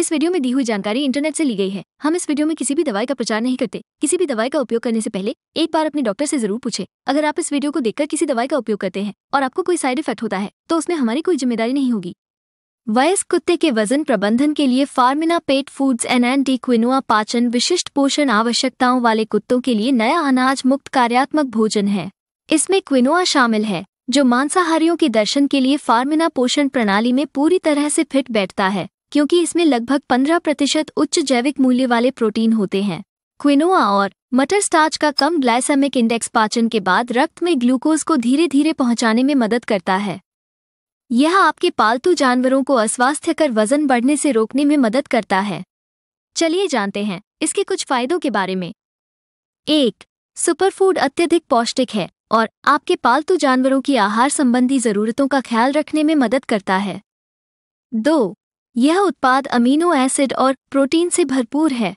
इस वीडियो में दी हुई जानकारी इंटरनेट से ली गई है हम इस वीडियो में किसी भी दवाई का प्रचार नहीं करते किसी भी दवाई का उपयोग करने से पहले एक बार अपने डॉक्टर से जरूर पूछे अगर आप इस वीडियो को देखकर किसी दवाई का उपयोग करते हैं और आपको कोई साइड इफेक्ट होता है तो उसमें हमारी कोई जिम्मेदारी नहीं होगी वयस्क कुत्ते के वजन प्रबंधन के लिए फार्मिना पेट फूड्स एन एंटी क्विनोआ पाचन विशिष्ट पोषण आवश्यकताओं वाले कुत्तों के लिए नया अनाज मुक्त कार्यात्मक भोजन है इसमें क्विनोआ शामिल है जो मांसाहारियों के दर्शन के लिए फार्मिना पोषण प्रणाली में पूरी तरह से फिट बैठता है क्योंकि इसमें लगभग 15 प्रतिशत उच्च जैविक मूल्य वाले प्रोटीन होते हैं क्विनोआ और मटर स्टार्च का कम ग्लाइसेमिक इंडेक्स पाचन के बाद रक्त में ग्लूकोज को धीरे धीरे पहुंचाने में मदद करता है यह आपके पालतू जानवरों को अस्वास्थ्य कर वजन बढ़ने से रोकने में मदद करता है चलिए जानते हैं इसके कुछ फायदों के बारे में एक सुपरफूड अत्यधिक पौष्टिक है और आपके पालतू जानवरों की आहार संबंधी जरूरतों का ख्याल रखने में मदद करता है दो यह उत्पाद अमीनो एसिड और प्रोटीन से भरपूर है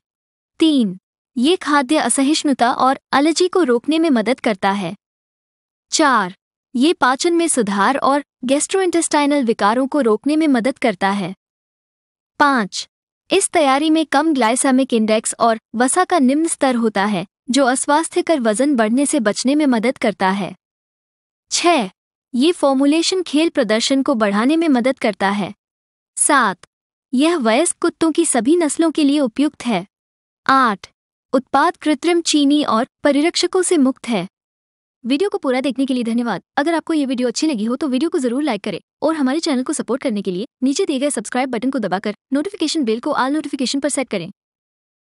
तीन ये खाद्य असहिष्णुता और एलर्जी को रोकने में मदद करता है चार ये पाचन में सुधार और गेस्ट्रोइंटेस्टाइनल विकारों को रोकने में मदद करता है पाँच इस तैयारी में कम ग्लाइसेमिक इंडेक्स और वसा का निम्न स्तर होता है जो अस्वास्थ्य कर वजन बढ़ने से बचने में मदद करता है छ ये फॉर्मुलेशन खेल प्रदर्शन को बढ़ाने में मदद करता है सात यह वयस्क कुत्तों की सभी नस्लों के लिए उपयुक्त है आठ उत्पाद कृत्रिम चीनी और परिरक्षकों से मुक्त है वीडियो को पूरा देखने के लिए धन्यवाद अगर आपको ये वीडियो अच्छी लगी हो तो वीडियो को जरूर लाइक करें और हमारे चैनल को सपोर्ट करने के लिए नीचे दिए गए सब्सक्राइब बटन को दबाकर नोटिफिकेशन बेल को आल नोटिफिकेशन पर सेट करें